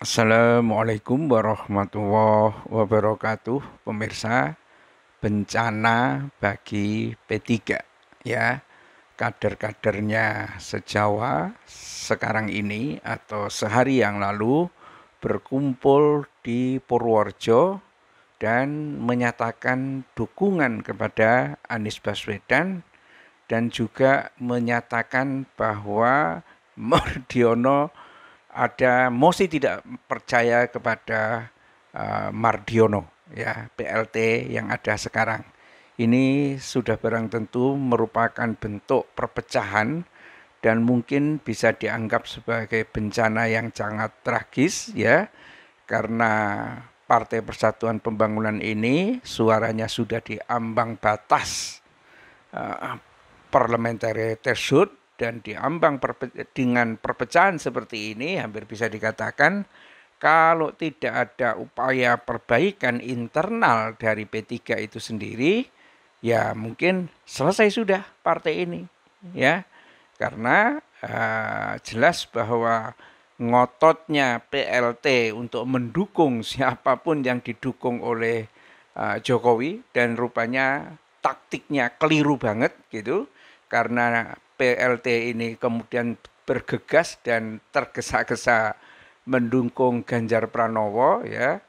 Assalamualaikum warahmatullahi wabarakatuh, pemirsa. Bencana bagi P3 ya. Kader-kadernya sejawa sekarang ini atau sehari yang lalu berkumpul di Purworejo dan menyatakan dukungan kepada Anies Baswedan dan juga menyatakan bahwa Mardiono ada mosi tidak percaya kepada uh, Mardiono ya PLT yang ada sekarang. Ini sudah barang tentu merupakan bentuk perpecahan dan mungkin bisa dianggap sebagai bencana yang sangat tragis ya karena Partai Persatuan Pembangunan ini suaranya sudah diambang batas uh, eh, parliamentary threshold dan diambang perpe dengan perpecahan seperti ini hampir bisa dikatakan kalau tidak ada upaya perbaikan internal dari P3 itu sendiri ya mungkin selesai sudah partai ini hmm. ya karena uh, jelas bahwa ngototnya PLT untuk mendukung siapapun yang didukung oleh uh, Jokowi dan rupanya taktiknya keliru banget gitu karena PLT ini kemudian bergegas dan tergesa-gesa mendukung Ganjar Pranowo ya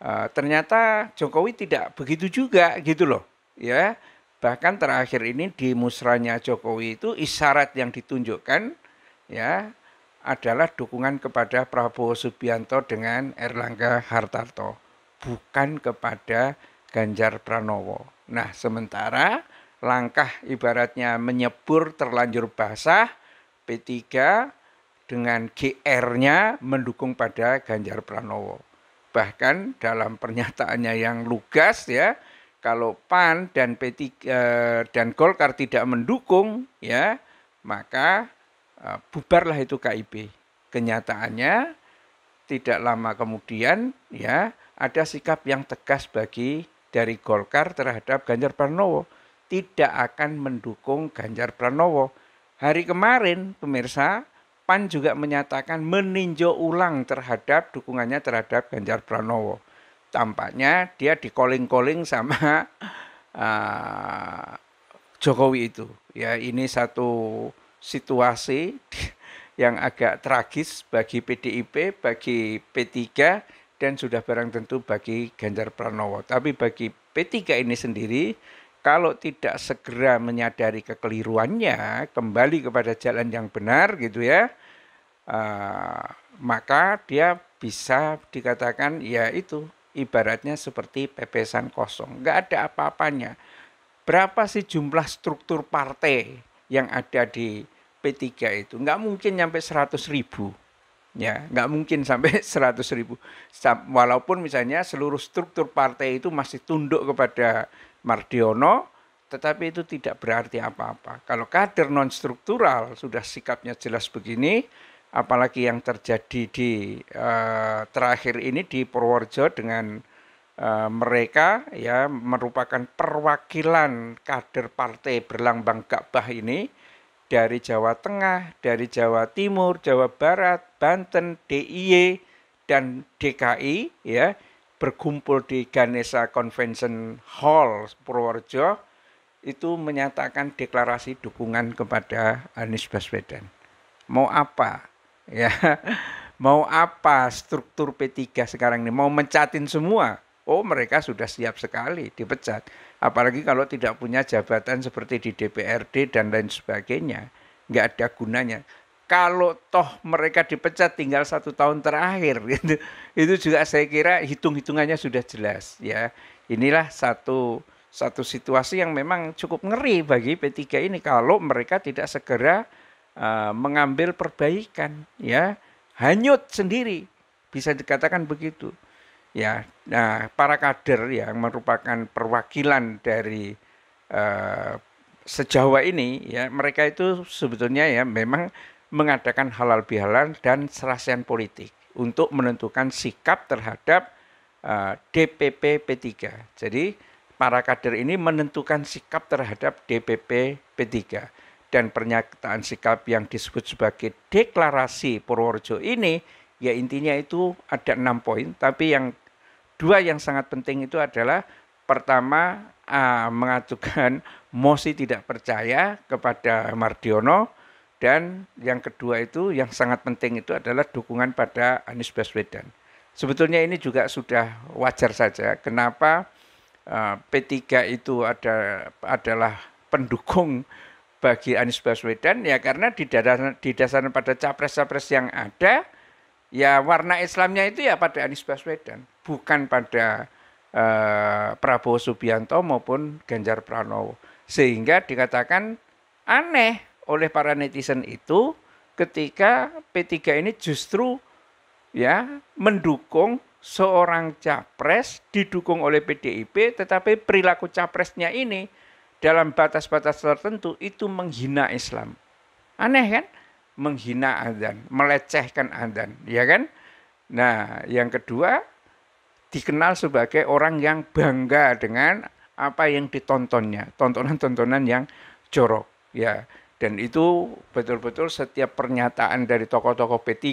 uh, ternyata Jokowi tidak begitu juga gitu loh ya bahkan terakhir ini di musrahnya Jokowi itu isyarat yang ditunjukkan ya adalah dukungan kepada Prabowo Subianto dengan Erlangga Hartarto bukan kepada Ganjar Pranowo nah sementara langkah ibaratnya menyebur terlanjur basah, P3 dengan GR-nya mendukung pada Ganjar Pranowo. Bahkan dalam pernyataannya yang lugas ya, kalau PAN dan P3 eh, dan Golkar tidak mendukung ya, maka eh, bubarlah itu kib Kenyataannya tidak lama kemudian ya ada sikap yang tegas bagi dari Golkar terhadap Ganjar Pranowo tidak akan mendukung Ganjar Pranowo. Hari kemarin, pemirsa, PAN juga menyatakan meninjau ulang terhadap dukungannya terhadap Ganjar Pranowo. Tampaknya dia di calling-calling sama uh, Jokowi itu. Ya, ini satu situasi yang agak tragis bagi PDIP, bagi P3 dan sudah barang tentu bagi Ganjar Pranowo. Tapi bagi P3 ini sendiri kalau tidak segera menyadari kekeliruannya, kembali kepada jalan yang benar gitu ya, uh, maka dia bisa dikatakan ya itu ibaratnya seperti pepesan kosong, nggak ada apa-apanya. Berapa sih jumlah struktur partai yang ada di P3 itu? Nggak mungkin sampai 100 ribu ya nggak mungkin sampai seratus ribu walaupun misalnya seluruh struktur partai itu masih tunduk kepada Mardiono tetapi itu tidak berarti apa-apa kalau kader non struktural sudah sikapnya jelas begini apalagi yang terjadi di uh, terakhir ini di Purworejo dengan uh, mereka ya merupakan perwakilan kader partai berlambang Ka'bah ini dari Jawa Tengah, dari Jawa Timur, Jawa Barat, Banten, DIY dan DKI ya berkumpul di Ganesha Convention Hall Purworejo itu menyatakan deklarasi dukungan kepada Anies Baswedan. Mau apa? Ya. Mau apa struktur P3 sekarang ini? Mau mencatin semua? Oh, mereka sudah siap sekali dipecat Apalagi kalau tidak punya jabatan seperti di DPRD dan lain sebagainya. Nggak ada gunanya. Kalau toh mereka dipecat tinggal satu tahun terakhir, gitu. itu juga saya kira hitung-hitungannya sudah jelas. ya Inilah satu satu situasi yang memang cukup ngeri bagi P3 ini kalau mereka tidak segera uh, mengambil perbaikan ya hanyut sendiri bisa dikatakan begitu ya nah para kader yang merupakan perwakilan dari uh, eh, sejawa ini ya mereka itu sebetulnya ya memang mengadakan halal bihalal dan serasian politik untuk menentukan sikap terhadap uh, eh, DPP P3 jadi para kader ini menentukan sikap terhadap DPP P3 dan pernyataan sikap yang disebut sebagai deklarasi Purworejo ini ya intinya itu ada enam poin tapi yang dua yang sangat penting itu adalah pertama uh, mengajukan mosi tidak percaya kepada Mardiono dan yang kedua itu yang sangat penting itu adalah dukungan pada Anies Baswedan. Sebetulnya ini juga sudah wajar saja kenapa P3 itu ada adalah pendukung bagi Anies Baswedan ya karena di didasarkan pada capres-capres yang ada ya warna Islamnya itu ya pada Anies Baswedan, bukan pada eh, Prabowo Subianto maupun Ganjar Pranowo. Sehingga dikatakan aneh oleh para netizen itu ketika P3 ini justru ya mendukung seorang capres didukung oleh PDIP tetapi perilaku capresnya ini dalam batas-batas tertentu itu menghina Islam. Aneh kan? menghina adzan, melecehkan adzan, ya kan? Nah, yang kedua dikenal sebagai orang yang bangga dengan apa yang ditontonnya, tontonan-tontonan yang jorok, ya. Dan itu betul-betul setiap pernyataan dari tokoh-tokoh P3,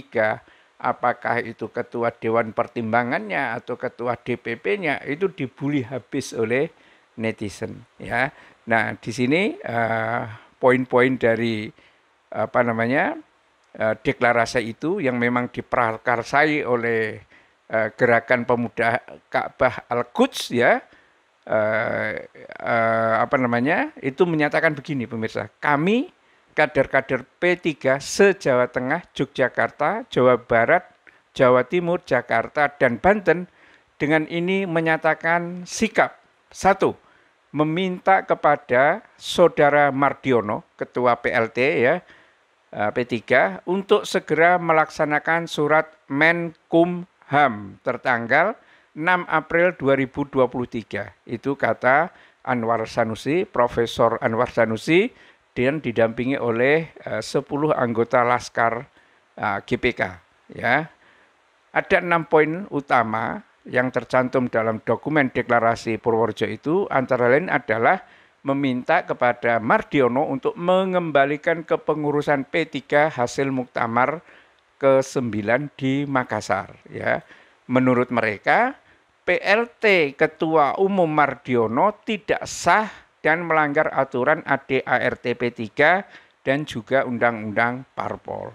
apakah itu ketua dewan pertimbangannya atau ketua DPP-nya itu dibully habis oleh netizen, ya. Nah, di sini uh, poin-poin dari apa namanya eh, deklarasi itu yang memang diprakarsai oleh eh, gerakan pemuda Ka'bah Al-Quds ya eh, apa namanya itu menyatakan begini pemirsa kami kader-kader P3 se-Jawa Tengah, Yogyakarta, Jawa Barat, Jawa Timur, Jakarta, dan Banten dengan ini menyatakan sikap. Satu, meminta kepada Saudara Mardiono, Ketua PLT ya, Eh, P3 untuk segera melaksanakan surat Menkumham tertanggal 6 April 2023. Itu kata Anwar Sanusi, Profesor Anwar Sanusi dan didampingi oleh 10 eh, anggota Laskar eh, GPK ya. Ada enam poin utama yang tercantum dalam dokumen deklarasi Purworejo itu antara lain adalah meminta kepada Mardiono untuk mengembalikan kepengurusan P3 hasil muktamar ke-9 di Makassar ya. Menurut mereka, PLT Ketua Umum Mardiono tidak sah dan melanggar aturan ADART P3 dan juga undang-undang Parpol.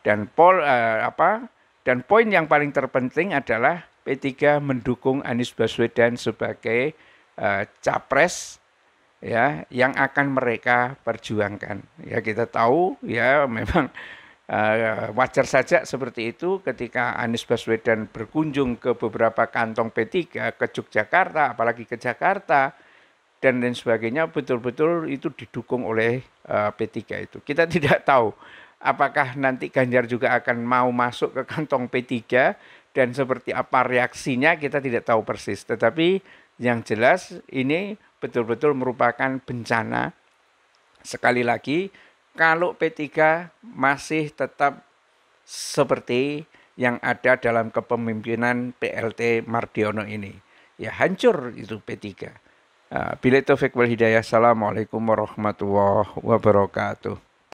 Dan pol eh, apa? Dan poin yang paling terpenting adalah P3 mendukung Anies Baswedan sebagai eh, capres ya yang akan mereka perjuangkan. Ya kita tahu ya memang uh, wajar saja seperti itu ketika Anies Baswedan berkunjung ke beberapa kantong P3 ke Yogyakarta apalagi ke Jakarta dan lain sebagainya betul-betul itu didukung oleh uh, eh, P3 itu. Kita tidak tahu apakah nanti Ganjar juga akan mau masuk ke kantong P3 dan seperti apa reaksinya kita tidak tahu persis. Tetapi yang jelas ini betul-betul merupakan bencana. Sekali lagi, kalau P3 masih tetap seperti yang ada dalam kepemimpinan PLT Mardiono ini. Ya hancur itu P3. Ah, Bila Taufik wal Hidayah. Assalamualaikum warahmatullahi wabarakatuh.